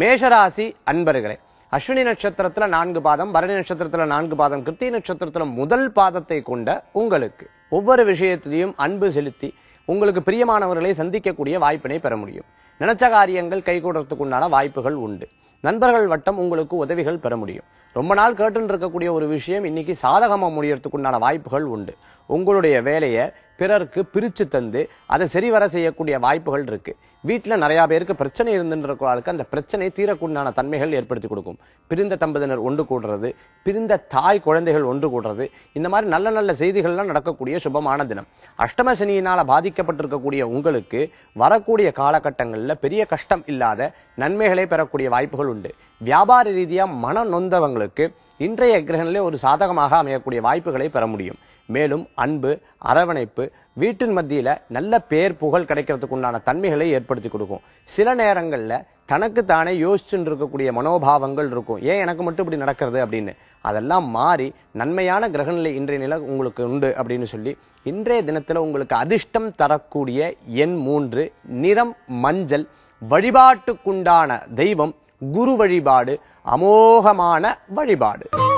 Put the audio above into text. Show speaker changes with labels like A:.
A: மேஷராசி அன்பர்களே அஸ்வினி நட்சத்திரத்துல நான்கு பாதம் பரணி நட்சத்திரத்துல நான்கு பாதம் கிருத்தி நட்சத்திரத்தில் முதல் பாதத்தை கொண்ட உங்களுக்கு ஒவ்வொரு விஷயத்திலையும் அன்பு செலுத்தி உங்களுக்கு பிரியமானவர்களை சந்திக்கக்கூடிய வாய்ப்பினை பெற முடியும் நினைச்ச காரியங்கள் கைகூடுறதுக்குண்டான வாய்ப்புகள் உண்டு நண்பர்கள் வட்டம் உங்களுக்கு உதவிகள் பெற முடியும் ரொம்ப நாள் கேட்டுன்னு இருக்கக்கூடிய ஒரு விஷயம் இன்னைக்கு சாதகமாக முடியறதுக்குண்டான வாய்ப்புகள் உண்டு உங்களுடைய வேலையை பிறருக்கு பிரித்து தந்து அதை சரிவர செய்யக்கூடிய வாய்ப்புகள் இருக்கு வீட்டில் நிறையா பேருக்கு பிரச்சனை இருந்துருக்கிறவர்களுக்கு அந்த பிரச்சனையை தீரக்குண்டான தன்மைகள் ஏற்படுத்தி கொடுக்கும் பிரிந்த தம்பதினர் ஒன்று கூடுறது பிரிந்த தாய் குழந்தைகள் ஒன்று கூடுறது இந்த மாதிரி நல்ல நல்ல செய்திகள்லாம் நடக்கக்கூடிய சுபமான தினம் அஷ்டம சனியினால் பாதிக்கப்பட்டிருக்கக்கூடிய உங்களுக்கு வரக்கூடிய காலகட்டங்களில் பெரிய கஷ்டம் இல்லாத நன்மைகளை பெறக்கூடிய வாய்ப்புகள் உண்டு வியாபார ரீதியாக மன நொந்தவங்களுக்கு இன்றைய கிரகங்களே ஒரு சாதகமாக அமையக்கூடிய வாய்ப்புகளை பெற முடியும் மேலும் அன்பு அரவணைப்பு வீட்டின் மத்தியில் நல்ல பேர் புகழ் கிடைக்கிறதுக்கு உண்டான தன்மைகளை ஏற்படுத்தி கொடுக்கும் சில நேரங்களில் தனக்கு தானே யோசிச்சுன்னு இருக்கக்கூடிய மனோபாவங்கள் இருக்கும் ஏன் எனக்கு மட்டும் இப்படி நடக்கிறது அப்படின்னு அதெல்லாம் மாறி நன்மையான கிரகநிலை இன்றைய நிலை உங்களுக்கு உண்டு அப்படின்னு சொல்லி இன்றைய தினத்தில் உங்களுக்கு அதிர்ஷ்டம் தரக்கூடிய எண் மூன்று நிறம் மஞ்சள் வழிபாட்டுக்குண்டான தெய்வம் குரு வழிபாடு அமோகமான வழிபாடு